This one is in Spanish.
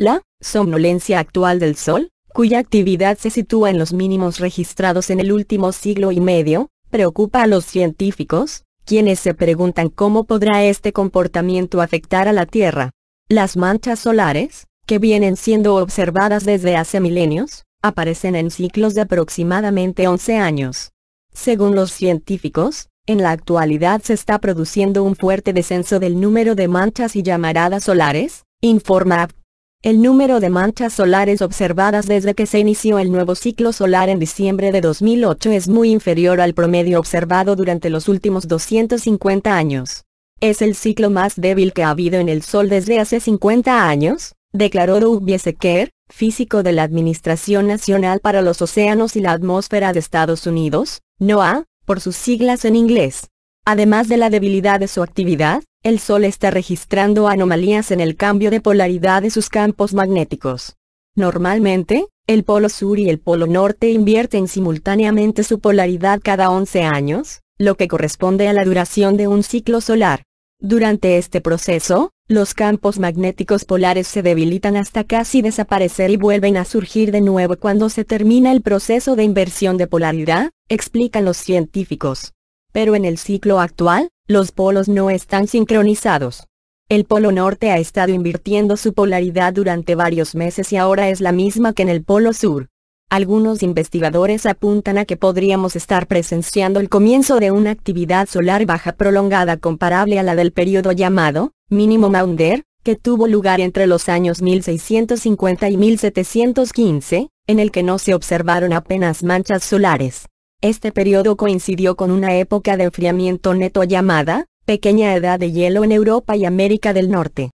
La somnolencia actual del Sol, cuya actividad se sitúa en los mínimos registrados en el último siglo y medio, preocupa a los científicos, quienes se preguntan cómo podrá este comportamiento afectar a la Tierra. Las manchas solares, que vienen siendo observadas desde hace milenios, aparecen en ciclos de aproximadamente 11 años. Según los científicos, en la actualidad se está produciendo un fuerte descenso del número de manchas y llamaradas solares, informa el número de manchas solares observadas desde que se inició el nuevo ciclo solar en diciembre de 2008 es muy inferior al promedio observado durante los últimos 250 años. Es el ciclo más débil que ha habido en el Sol desde hace 50 años, declaró Doug Biesecker, físico de la Administración Nacional para los Océanos y la Atmósfera de Estados Unidos, NOAA, por sus siglas en inglés. Además de la debilidad de su actividad, el Sol está registrando anomalías en el cambio de polaridad de sus campos magnéticos. Normalmente, el polo sur y el polo norte invierten simultáneamente su polaridad cada 11 años, lo que corresponde a la duración de un ciclo solar. Durante este proceso, los campos magnéticos polares se debilitan hasta casi desaparecer y vuelven a surgir de nuevo cuando se termina el proceso de inversión de polaridad, explican los científicos. Pero en el ciclo actual, los polos no están sincronizados. El polo norte ha estado invirtiendo su polaridad durante varios meses y ahora es la misma que en el polo sur. Algunos investigadores apuntan a que podríamos estar presenciando el comienzo de una actividad solar baja prolongada comparable a la del periodo llamado mínimo Maunder, que tuvo lugar entre los años 1650 y 1715, en el que no se observaron apenas manchas solares. Este periodo coincidió con una época de enfriamiento neto llamada, Pequeña Edad de Hielo en Europa y América del Norte.